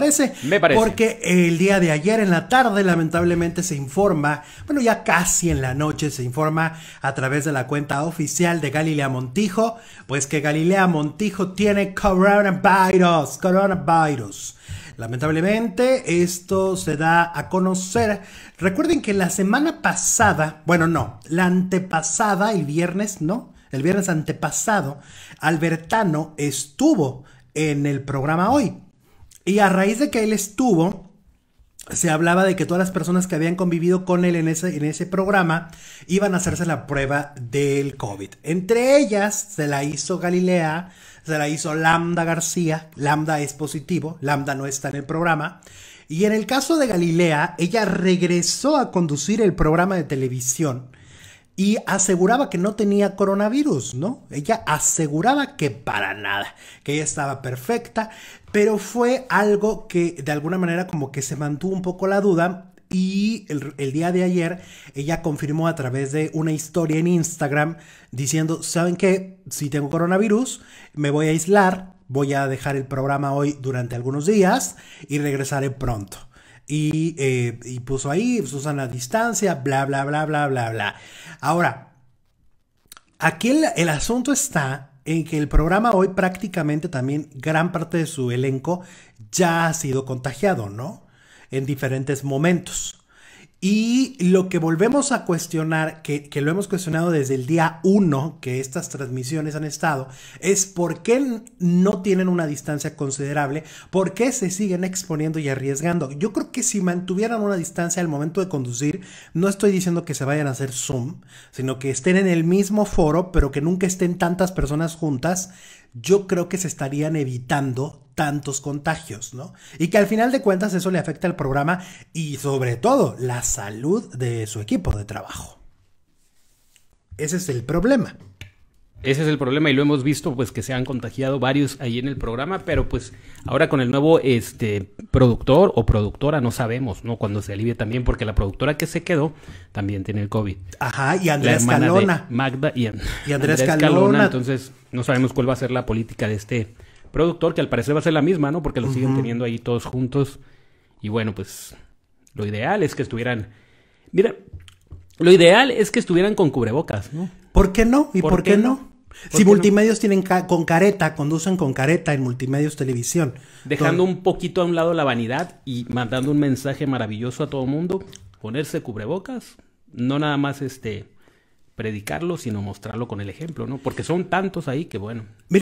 parece? Me parece. Porque el día de ayer en la tarde lamentablemente se informa, bueno ya casi en la noche se informa a través de la cuenta oficial de Galilea Montijo, pues que Galilea Montijo tiene coronavirus, coronavirus. Lamentablemente esto se da a conocer. Recuerden que la semana pasada, bueno no, la antepasada, el viernes, ¿no? El viernes antepasado, Albertano estuvo en el programa hoy. Y a raíz de que él estuvo, se hablaba de que todas las personas que habían convivido con él en ese, en ese programa iban a hacerse la prueba del COVID. Entre ellas se la hizo Galilea, se la hizo Lambda García, Lambda es positivo, Lambda no está en el programa. Y en el caso de Galilea, ella regresó a conducir el programa de televisión y aseguraba que no tenía coronavirus, ¿no? Ella aseguraba que para nada, que ella estaba perfecta, pero fue algo que de alguna manera como que se mantuvo un poco la duda y el, día de ayer ella confirmó a través de una historia en Instagram diciendo, ¿saben qué? Si tengo coronavirus, me voy a aislar, voy a dejar el programa hoy durante algunos días y regresaré pronto. Eh, y, puso ahí, usan la distancia, bla, bla, bla, bla, bla, bla. Ahora, aquí el, el asunto está en que el programa hoy prácticamente también gran parte de su elenco ya ha sido contagiado, ¿no? En diferentes momentos. Y lo que volvemos a cuestionar, que, lo hemos cuestionado desde el día 1 que estas transmisiones han estado, es por qué no tienen una distancia considerable, por qué se siguen exponiendo y arriesgando. Yo creo que si mantuvieran una distancia al momento de conducir, no estoy diciendo que se vayan a hacer Zoom, sino que estén en el mismo foro, pero que nunca estén tantas personas juntas yo creo que se estarían evitando tantos contagios, ¿no? Y que al final de cuentas eso le afecta al programa y sobre todo la salud de su equipo de trabajo. Ese es el problema. Ese es el problema y lo hemos visto, pues que se han contagiado varios ahí en el programa, pero pues ahora con el nuevo este productor o productora no sabemos, ¿no? Cuando se alivie también, porque la productora que se quedó también tiene el COVID. Ajá, y Andrés Calona. Magda y, y Andrés, Calona. Entonces no sabemos cuál va a ser la política de este productor, que al parecer va a ser la misma, ¿no? Porque lo siguen teniendo ahí todos juntos. Y bueno, pues lo ideal es que estuvieran... Mira, lo ideal es que estuvieran con cubrebocas, ¿no? ¿Por qué no? ¿Y por, qué, no? Si multimedios tienen con careta, conducen con careta en multimedios televisión. Dejando un poquito a un lado la vanidad y mandando un mensaje maravilloso a todo el mundo, ponerse cubrebocas, no nada más este predicarlo, sino mostrarlo con el ejemplo, ¿no? Porque son tantos ahí que bueno.